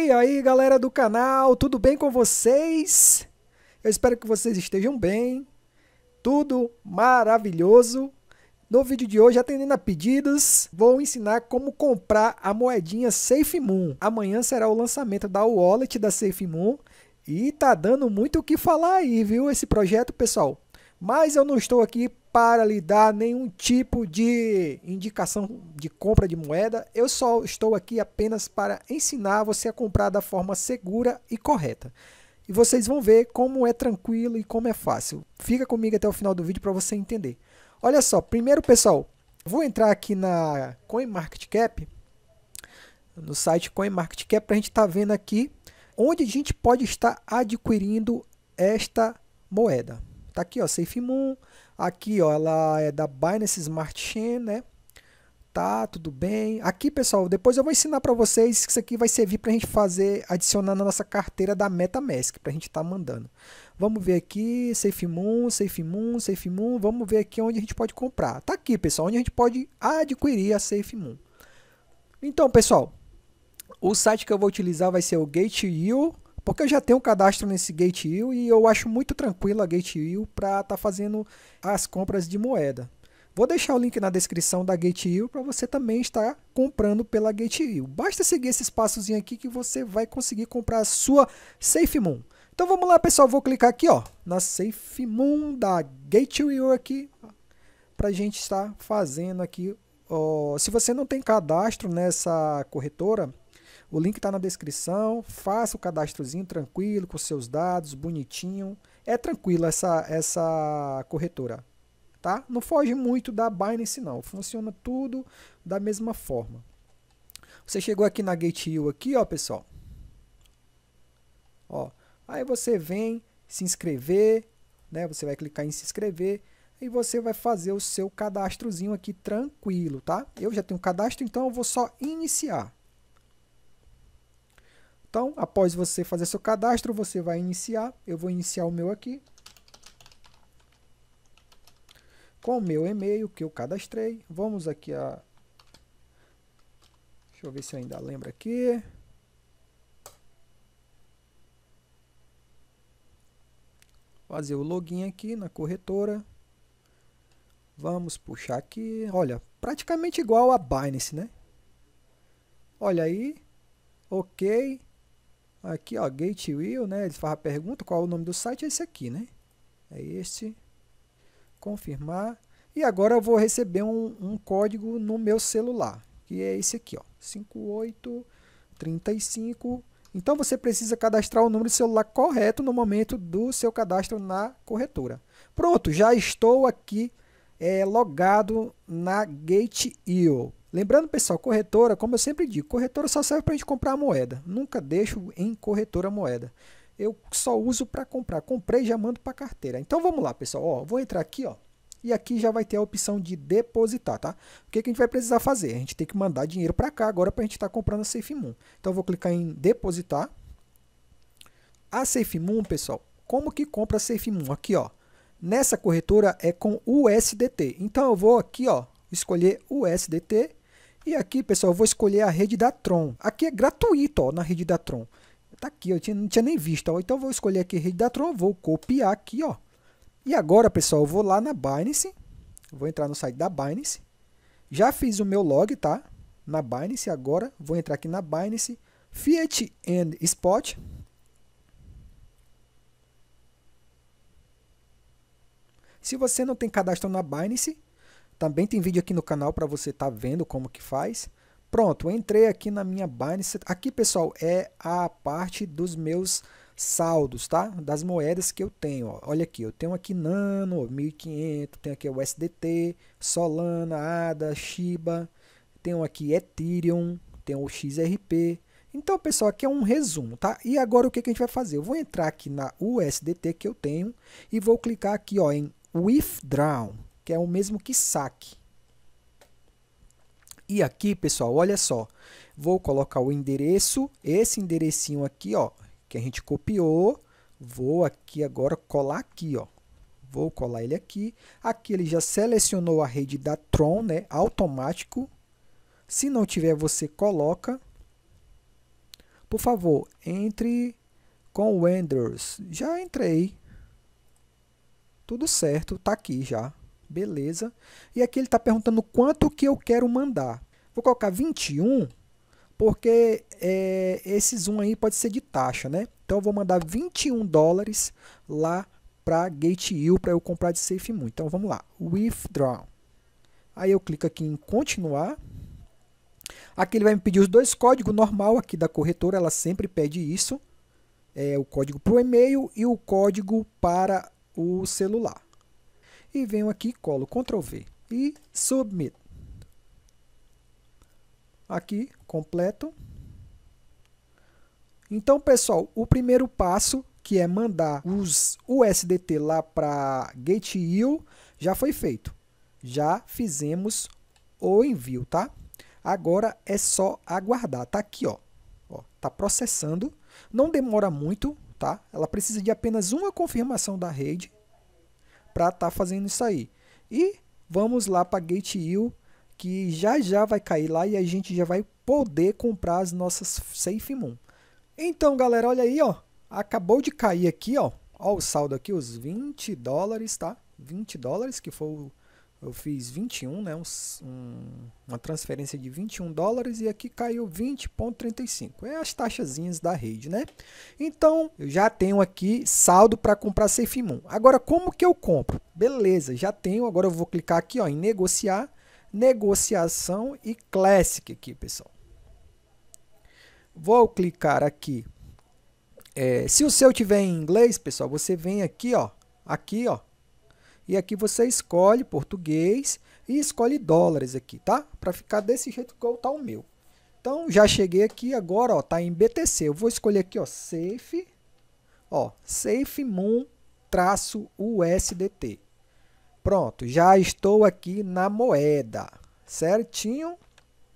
E aí, galera do canal, tudo bem com vocês? Eu espero que vocês estejam bem. Tudo maravilhoso. No vídeo de hoje, atendendo a pedidos, vou ensinar como comprar a moedinha SafeMoon. Amanhã será o lançamento da wallet da SafeMoon e tá dando muito o que falar aí, viu? Esse projeto, pessoal. Mas eu não estou aqui para lhe dar nenhum tipo de indicação de compra de moeda. Eu só estou aqui apenas para ensinar você a comprar da forma segura e correta. E vocês vão ver como é tranquilo e como é fácil. Fica comigo até o final do vídeo para você entender. Olha só, primeiro pessoal, vou entrar aqui na CoinMarketCap, no site CoinMarketCap, para a gente estar tá vendo aqui onde a gente pode estar adquirindo esta moeda. Tá aqui, ó, SafeMoon. Aqui, ó, ela é da Binance Smart Chain, né? Tá, tudo bem. Aqui, pessoal, depois eu vou ensinar para vocês que isso aqui vai servir para a gente fazer, adicionar na nossa carteira da MetaMask, para a gente estar tá mandando. Vamos ver aqui, SafeMoon, SafeMoon, SafeMoon. Vamos ver aqui onde a gente pode comprar. Tá aqui, pessoal, onde a gente pode adquirir a SafeMoon. Então, pessoal, o site que eu vou utilizar vai ser o Gate.io porque eu já tenho um cadastro nesse GateIO e eu acho muito tranquilo a GateIO para estar tá fazendo as compras de moeda. Vou deixar o link na descrição da GateIO para você também estar comprando pela GateIO. Basta seguir esses passos aqui que você vai conseguir comprar a sua SafeMoon. Então vamos lá, pessoal, vou clicar aqui, ó, na SafeMoon da GateIO aqui para a gente estar fazendo aqui. Ó, se você não tem cadastro nessa corretora, o link está na descrição. Faça o cadastrozinho tranquilo, com seus dados, bonitinho. É tranquilo essa, essa corretora. Tá? Não foge muito da Binance, não. Funciona tudo da mesma forma. Você chegou aqui na GateIO aqui, ó, pessoal. Ó, aí você vem se inscrever, né? Você vai clicar em se inscrever e você vai fazer o seu cadastrozinho aqui tranquilo, tá? Eu já tenho um cadastro, então eu vou só iniciar. Então, após você fazer seu cadastro, você vai iniciar. Eu vou iniciar o meu aqui. Com o meu e-mail que eu cadastrei. Vamos aqui a... Deixa eu ver se eu ainda lembro aqui. Fazer o login aqui na corretora. Vamos puxar aqui. Olha, praticamente igual a Binance, né? Olha aí. Ok. Aqui, ó, Gatewheel, né? Ele faz a pergunta, qual é o nome do site? É esse aqui, né? É este. Confirmar. E agora eu vou receber um, um código no meu celular, que é esse aqui, ó. 5835. Então você precisa cadastrar o número de celular correto no momento do seu cadastro na corretora. Pronto, já estou aqui é, logado na Gate.io. Lembrando, pessoal, corretora, como eu sempre digo, corretora só serve para a gente comprar a moeda. Nunca deixo em corretora moeda. Eu só uso para comprar. Comprei já mando para carteira. Então vamos lá, pessoal. Ó, vou entrar aqui, ó. E aqui já vai ter a opção de depositar, tá? O que, que a gente vai precisar fazer? A gente tem que mandar dinheiro para cá agora para a gente estar tá comprando a SafeMoon. Então eu vou clicar em depositar. A SafeMoon, pessoal, como que compra a SafeMoon? Aqui, ó. Nessa corretora é com USDT. Então eu vou aqui, ó, escolher USDT e aqui, pessoal, eu vou escolher a rede da Tron. Aqui é gratuito, ó, na rede da Tron. Tá aqui, eu não tinha nem visto, ó. Então eu vou escolher aqui a rede da Tron, vou copiar aqui, ó. E agora, pessoal, eu vou lá na Binance. Vou entrar no site da Binance. Já fiz o meu log, tá? Na Binance agora, vou entrar aqui na Binance Fiat and Spot. Se você não tem cadastro na Binance, também tem vídeo aqui no canal para você estar tá vendo como que faz. Pronto, entrei aqui na minha Binance. Aqui, pessoal, é a parte dos meus saldos, tá? Das moedas que eu tenho. Ó. Olha aqui, eu tenho aqui Nano, 1500, tenho aqui o USDT, Solana, ADA, Shiba, tenho aqui Ethereum, tenho o XRP. Então, pessoal, aqui é um resumo, tá? E agora o que, que a gente vai fazer? Eu vou entrar aqui na USDT que eu tenho e vou clicar aqui, ó, em Withdraw que é o mesmo que saque. E aqui, pessoal, olha só. Vou colocar o endereço, esse enderecinho aqui, ó, que a gente copiou. Vou aqui agora colar aqui, ó. Vou colar ele aqui. Aqui ele já selecionou a rede da Tron, né, automático. Se não tiver, você coloca. Por favor, entre com o Enders. Já entrei. Tudo certo, tá aqui já. Beleza. E aqui ele está perguntando quanto que eu quero mandar. Vou colocar 21, porque é, esses 1 aí pode ser de taxa, né? Então eu vou mandar 21 dólares lá para Gate GateU para eu comprar de SafeMoon. Então vamos lá, Withdraw. Aí eu clico aqui em continuar. Aqui ele vai me pedir os dois códigos normal aqui da corretora, ela sempre pede isso. É o código para o e-mail e o código para o celular e venho aqui, colo Ctrl V e submit. Aqui, completo. Então, pessoal, o primeiro passo, que é mandar os USDT lá para GateIO, já foi feito. Já fizemos o envio, tá? Agora é só aguardar. Tá aqui, ó. ó tá processando. Não demora muito, tá? Ela precisa de apenas uma confirmação da rede para estar tá fazendo isso aí. E vamos lá para GateIO, que já já vai cair lá e a gente já vai poder comprar as nossas Safe Moon. Então, galera, olha aí, ó. Acabou de cair aqui, ó. Ó o saldo aqui, os 20 dólares, tá? 20 dólares, que foi o eu fiz 21, né? Um, uma transferência de 21 dólares e aqui caiu 20,35. É as taxazinhas da rede, né? Então, eu já tenho aqui saldo para comprar SafeMoon. Agora, como que eu compro? Beleza, já tenho. Agora eu vou clicar aqui ó, em negociar, negociação e Classic aqui, pessoal. Vou clicar aqui. É, se o seu tiver em inglês, pessoal, você vem aqui, ó, aqui, ó, e aqui você escolhe português e escolhe dólares aqui, tá? Para ficar desse jeito que tá o meu. Então, já cheguei aqui agora, ó, tá em BTC. Eu vou escolher aqui, ó, Safe, ó, Safe Moon traço USDT. Pronto, já estou aqui na moeda, certinho?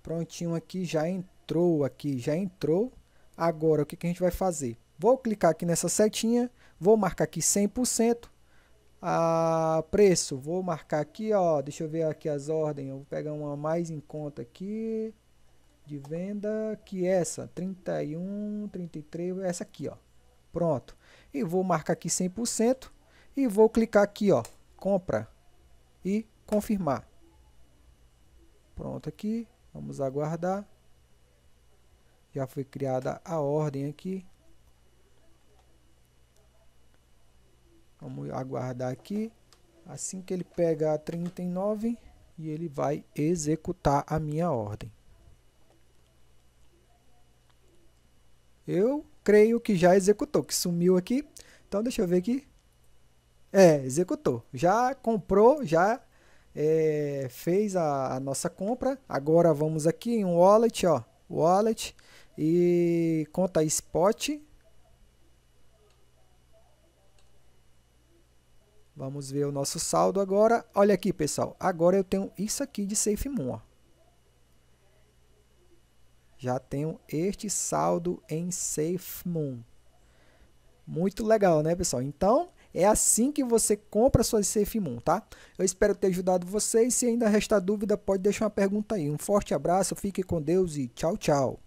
Prontinho aqui, já entrou aqui, já entrou. Agora, o que, que a gente vai fazer? Vou clicar aqui nessa setinha, vou marcar aqui 100%, a preço, vou marcar aqui, ó, deixa eu ver aqui as ordens, eu vou pegar uma mais em conta aqui de venda, que essa, 31, 33, essa aqui, ó. Pronto. E vou marcar aqui 100% e vou clicar aqui, ó, compra e confirmar. Pronto aqui, vamos aguardar. Já foi criada a ordem aqui. Vamos aguardar aqui. Assim que ele pega a 39 e ele vai executar a minha ordem. Eu creio que já executou, que sumiu aqui. Então deixa eu ver aqui. É, executou. Já comprou, já é, fez a, a, nossa compra. Agora vamos aqui em um wallet, ó, wallet e conta spot Vamos ver o nosso saldo agora. Olha aqui, pessoal. Agora eu tenho isso aqui de SafeMoon. Já tenho este saldo em SafeMoon. Muito legal, né, pessoal? Então, é assim que você compra suas SafeMoon, tá? Eu espero ter ajudado vocês. Se ainda restar dúvida, pode deixar uma pergunta aí. Um forte abraço, fique com Deus e tchau, tchau.